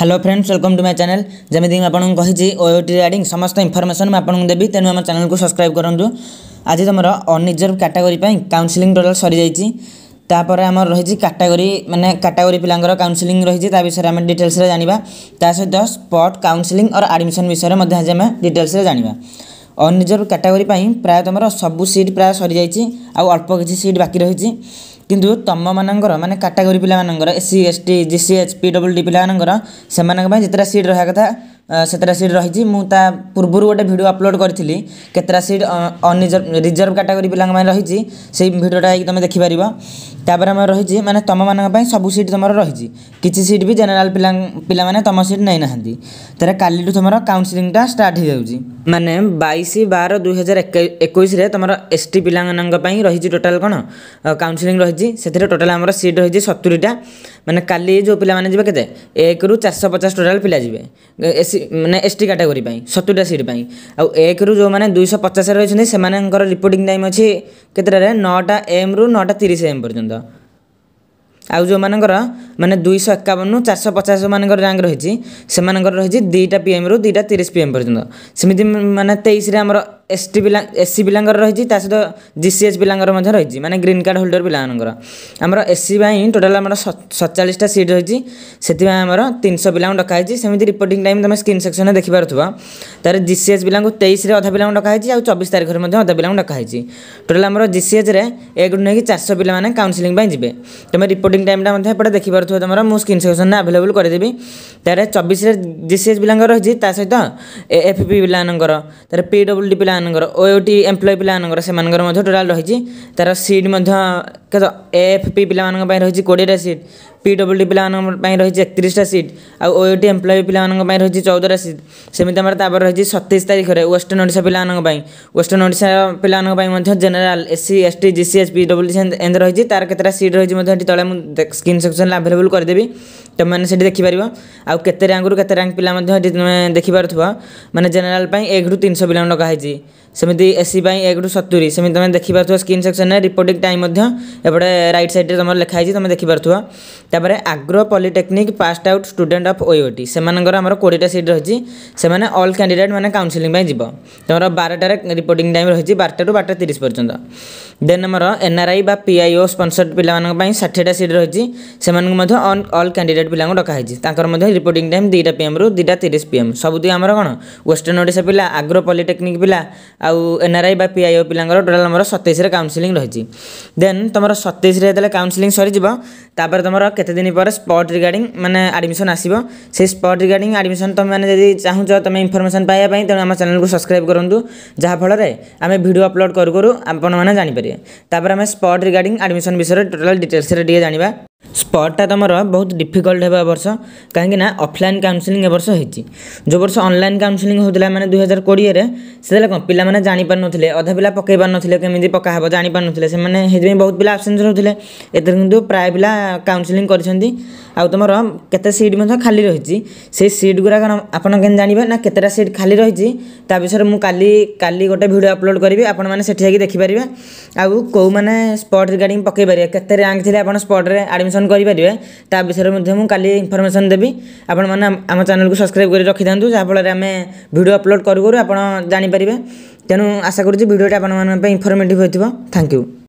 hello friends welcome to my channel যেমি আপনার কিন্তু ওটি রাইডিং সমস্ত ইনফরমেসন আপনার দেবি তেমন আমার চ্যানেলকে সবসক্রাইব করতু আজ তোমার অনিজর্ভ ক্যাটাগোরি কাউন্সেলিং টোটাল সরি যাই তাপরে আমার রয়েছে ক্যাটাগোরি মানে ক্যাটাগোরি পিলাঙ্কর কাউন্সেলিং রয়েছে তা বিষয়ে আমি ডিটেলসে জাঁয়া তা সহিত স্পট কাউন্সেলিং অর আডমিশন বিষয়ে মধ্যে আজ আমি ডিটেলসে জাঁয়া অনিজর্ভ ক্যাটাগোরি প্রায় তোমার সবু সিট প্রায় সরি যাই আল্প কিছু সিট বাকি রয়েছে କିନ୍ତୁ ତମମାନଙ୍କର ମାନେ କାଟାଗୋରୀ ପିଲାମାନଙ୍କର S C S T G C H P W D ପିଲାମାନଙ୍କର ସେମାନଙ୍କ ପାଇଁ ଯେତେଟା ସିଟ୍ ରହିବା କଥା ସେତେଟା ସିଟ୍ ରହିଛି ମୁଁ ତା ପୂର୍ବରୁ ଗୋଟେ ଭିଡ଼ିଓ ଅପଲୋଡ଼ କରିଥିଲି କେତେଟା ସିଟ୍ ଅନିଜର୍ଭ ରିଜର୍ଭ କାଟାଗୋରୀ ପିଲାଙ୍କ ପାଇଁ ରହିଛି ସେଇ ଭିଡ଼ିଓଟା ଯାଇକି ତୁମେ ଦେଖିପାରିବ ତାପରେ ଆମର ରହିଛି ମାନେ ତୁମମାନଙ୍କ ପାଇଁ ସବୁ ସିଟ୍ ତୁମର ରହିଛି କିଛି ସିଟ୍ ବି ଜେନେରାଲ୍ ପିଲା ପିଲାମାନେ ତୁମ ସିଟ୍ ନେଇନାହାନ୍ତି ତାହେଲେ କାଲିଠୁ ତୁମର କାଉନ୍ସିଲିଂଟା ଷ୍ଟାର୍ଟ ହୋଇଯାଉଛି ମାନେ ବାଇଶ ବାର ଦୁଇ ହଜାର ଏକୋଇଶରେ ତୁମର ଏସ୍ ଟି ପିଲାମାନଙ୍କ ପାଇଁ ରହିଛି ଟୋଟାଲ୍ କ'ଣ କାଉନ୍ସିଲିଂ ରହିଛି ସେଥିରେ ଟୋଟାଲ୍ ଆମର ସିଟ୍ ରହିଛି ସତୁରିଟା ମାନେ କାଲି ଯେଉଁ ପିଲାମାନେ ଯିବେ କେତେ ଏକରୁ ଚାରିଶହ ପଚାଶ ଟୋଟାଲ୍ ପିଲା ଯିବେ ଏସ୍ ମାନେ ଏସ୍ ଟି କାଟାଗୋରୀ ପାଇଁ ସତୁରିଟା ସିଟ୍ ପାଇଁ ଆଉ ଏକରୁ ଯେଉଁମାନେ ଦୁଇଶହ ପଚାଶରେ ରହିଛନ୍ତି ସେମାନଙ୍କର ରିପୋର୍ଟିଂ ଟାଇମ୍ ଅଛି କେତେଟାରେ ନଅଟା ଏମ୍ରୁ ନଅଟା ତିରିଶ ଏମ୍ ପର୍ଯ୍ୟନ୍ତ आउँ म दुई सौ एकाउन रु चार पचास म्याङ रहेछ रह दुईटा तिरि पिएम पर्यन्त मे तेइस এস টি পিলা এস সি পিলাঙ্কর রয়েছে তা সহ জি সি এচ পিলাঙ্কর মধ্যে রয়েছে মানে গ্রিন কার্ড হোল্ডর পিলাঙ্কর আমার এস সি পাই টোটাল আমার সতচাশটা সিট রয়েছে সেপাই আমার তিনশো পিলাঙ্ক ডকা হয়েছে সেমিতি রিপোর্টিং টাইম তুমি স্ক্রিন সেকশনে দেখিপারুথ তার জি সি এচ পিলাঙ্ক তেইশে অধা পিলাঙ্ক ডকা হয়েছে আর চবিশ তারিখরে মধ্যে অধা পিলাঙ্ক ডকা হয়েছে টোটাল আমার জি সি এচ্রে একটু নেই চারশো পিলা মানে কাউন্সেলিং পাই যাবে তুমি রিপোর্টিং টাইমটা মধ্যে এপটে দেখিপারুথ তোমার মু স্ক্রিন সেকশনে আভেলেবল করেদেবি তার চবিশে জি সি এচ পিলাঙ্ক রয়েছে তা সহ এ এফ পি পিলাঙ্কর তার পি ডব্লু ডি পিলা ପିଲାମାନଙ୍କର ଓ ୟୁ ଟି ଏମ୍ପ୍ଲୟ ପିଲାମାନଙ୍କର ସେମାନଙ୍କର ମଧ୍ୟ ଟୋଟାଲ୍ ରହିଛି ତା'ର ସିଟ୍ ମଧ୍ୟ କେତ ଏଫ୍ ପି ପିଲାମାନଙ୍କ ପାଇଁ ରହିଛି କୋଡ଼ିଏଟା ସିଟ୍ ପି ଡବ୍ଲ୍ୟୁ ଡ଼ି ପିଲାମାନଙ୍କ ପାଇଁ ରହିଛି ଏକତିରିଶଟା ସିଟ୍ ଆଉ ଓ ଟି ଏମ୍ପ୍ଲୟି ପିଲାମାନଙ୍କ ପାଇଁ ରହିଛି ଚଉଦଟା ସିଟ୍ ସେମିତି ଆମର ତା'ପରେ ରହିଛି ସତେଇଶ ତାରିଖରେ ୱେଷ୍ଟର୍ଣ୍ଣ ଓଡ଼ିଶା ପିଲାମାନଙ୍କ ପାଇଁ ୱେଷ୍ଟର୍ଣ୍ଣ ଓଡ଼ିଶା ପିଲାମାନଙ୍କ ପାଇଁ ମଧ୍ୟ general S C S T G C S P W D ଏମିତି ରହିଛି ତା'ର କେତେଟା ସିଟ୍ ରହିଛି ମଧ୍ୟ ଏଠି ତଳେ ମୁଁ ସ୍କ୍ରିନ୍ ସେକ୍ସନ୍ରେ ଆଭେଲେବୁଲ୍ କରିଦେବି ତୁମେମାନେ ସେଠି ଦେଖିପାରିବ ଆଉ କେତେ ର୍ୟାଙ୍କରୁ କେତେ ର୍ୟାଙ୍କ ପିଲା ମଧ୍ୟ ଏଠି ତୁମେ ଦେଖିପାରୁଥିବ ମାନେ ଜେନେରାଲ୍ ପାଇଁ ଏକରୁ ତିନିଶହ ପିଲାଙ୍କୁ ଡକା ହେଇଛି ସେମିତି ଏସ୍ ସି ପାଇଁ ଏକରୁ ସତୁରି ସେମିତି ତୁମେ ଦେଖିପାରୁଥିବ ସ୍କ୍ରିନ୍ ସେକ୍ସନ୍ରେ ରିପୋର୍ଟିଂ ଟାଇମ୍ ମଧ୍ୟ ଏପଟେ ରାଇଟ୍ ସାଇଡ଼୍ରେ ତୁମର ଲେଖା ହେଇଛି ତୁମେ ଦେଖିପାରୁଥିବ ତାପରେ agro polytechnic passed out student of ଓଇଓଟି ସେମାନଙ୍କର ଆମର କୋଡ଼ିଏଟା ସିଟ୍ ରହିଛି ସେମାନେ ଅଲ୍ କ୍ୟାଣ୍ଡିଡେଟ୍ ମାନେ କାଉନସିଲିଂ ପାଇଁ ଯିବ ତୁମର ବାରଟାରେ ରିପୋର୍ଟିଂ ଟାଇମ୍ ରହିଛି ବାରଟାରୁ ବାରଟା ତିରିଶ ପର୍ଯ୍ୟନ୍ତ ଦେନ୍ ଆମର ଏନ୍ଆର୍ଆଇ ବା ପିଆଇଓ ସ୍ପନ୍ସର୍ଡ଼ ପିଲାମାନଙ୍କ ପାଇଁ ଷାଠିଏଟା ସିଟ୍ ରହିଛି ସେମାନଙ୍କୁ ମଧ୍ୟ ଅଲ୍ କ୍ୟାଣ୍ଡିଡେଟ୍ ପିଲାଙ୍କୁ ଡକାହେଇଛି ତାଙ୍କର ମଧ୍ୟ ରିପୋର୍ଟିଂ ଟାଇମ୍ ଦୁଇଟା ପିଏମ୍ରୁ ଦୁଇଟା ତିରିଶ ପିଏମ୍ ସବୁଠି ଆମର କ'ଣ ୱେଷ୍ଟର୍ଣ୍ଣ ଓଡ଼ିଶା ପିଲା ଆଗ୍ରୋ ପଲିଟେକ୍ନିକ୍ ପିଲା ଆଉ ଏନ୍ଆର୍ଆଇ ବା ପିଆଇଓ ପିଲାଙ୍କର ଟୋଟାଲ୍ ଆମର ସତେଇଶରେ କାଉନସିଲିଂ ରହିଛି ଦେନ୍ ତୁମର ତୁମର ସତେଇଶରେ ଯେତେବେଳେ କାଉନସିଲିଂ ସରିଯିବ ତାପରେ ତୁମର କେତେ ଦିନ ପରେ ସ୍ପଟ୍ ରିଗାର୍ଡ଼ିଂ ମାନେ ଆଡ଼ମିସନ୍ ଆସିବ ସେଇ ସ୍ପଟ୍ ରିଗାର୍ଡ଼ିଂ ଆଡ଼ମିସନ୍ ତୁମେମାନେ ଯଦି ଚାହୁଁଛ ତୁମେ ଇନଫର୍ମେସନ୍ ପାଇବା ପାଇଁ ତେଣୁ ଆମ ଚ୍ୟାନେଲକୁ ସବସ୍କ୍ରାଇବ୍ କରନ୍ତୁ ଯାହାଫଳରେ ଆମେ ଭିଡ଼ିଓ ଅପଲୋଡ଼ କରୁ କରୁ ଆପଣମାନେ ଜାଣିପାରିବେ ତାପରେ ଆମେ ସ୍ପଟ୍ ରିଗାର୍ଡ଼ିଂ ଆଡ଼ମିସନ୍ ବିଷୟରେ ଟୋଟାଲ୍ ଡିଟେଲ୍ସରେ ଟିକେ ଜାଣିବା ସ୍ପଟ୍ଟା ତୁମର ବହୁତ ଡିଫିକଲ୍ଟ ହେବ ଏ ବର୍ଷ କାହିଁକି ନା ଅଫଲାଇନ୍ କାଉନସିଲିଂ ଏ ବର୍ଷ ହେଇଛି ଯେଉଁ ବର୍ଷ ଅନଲାଇନ୍ କାଉନସିଲିଂ ହେଉଥିଲା ମାନେ ଦୁଇହଜାର କୋଡ଼ିଏରେ ସେତେବେଳେ କ'ଣ ପିଲାମାନେ ଜାଣିପାରୁନଥିଲେ ଅଧା ପିଲା ପକାଇ ପାରୁନଥିଲେ କେମିତି ପକା ହେବ ଜାଣିପାରୁନଥିଲେ ସେମାନେ ସେଥିପାଇଁ ବହୁତ ପିଲା ଆବସେନ୍ସ ରହୁଥିଲେ ଏଥିରେ କିନ୍ତୁ ପ୍ରାୟ ପିଲା କାଉନସିଲିଂ କରିଛନ୍ତି ଆଉ ତୁମର କେତେ ସିଟ୍ ମଧ୍ୟ ଖାଲି ରହିଛି ସେଇ ସିଟ୍ ଗୁଡ଼ାକ ଆପଣ କେମିତି ଜାଣିବେ ନା କେତେଟା ସିଟ୍ ଖାଲି ରହିଛି ତା ବିଷୟରେ ମୁଁ କାଲି କାଲି ଗୋଟେ ଭିଡ଼ିଓ ଅପଲୋଡ଼ କରିବି ଆପଣମାନେ ସେଠି ଯାଇକି ଦେଖିପାରିବେ ଆଉ କେଉଁମାନେ ସ୍ପଟ୍ ରିଗାର୍ଡ଼ିଂ ପକାଇ ପାରିବେ କେତେ ରାଙ୍କ ଥିଲେ ଆପଣ ସ୍ପଟ୍ରେ ଆଡ଼ମିସନ୍ ଆଡ଼ମିସନ୍ କରିପାରିବେ ତା ବିଷୟରେ ମଧ୍ୟ ମୁଁ କାଲି ଇନଫର୍ମେସନ୍ ଦେବି ଆପଣମାନେ ଆମ ଚ୍ୟାନେଲ୍କୁ ସବସ୍କ୍ରାଇବ୍ କରି ରଖିଥାନ୍ତୁ ଯାହାଫଳରେ ଆମେ ଭିଡ଼ିଓ ଅପଲୋଡ଼୍ କରୁ କରୁ ଆପଣ ଜାଣିପାରିବେ ତେଣୁ ଆଶା କରୁଛି ଭିଡ଼ିଓଟି ଆପଣମାନଙ୍କ ପାଇଁ ଇନଫର୍ମେଟିଭ୍ ହୋଇଥିବ ଥ୍ୟାଙ୍କ ୟୁ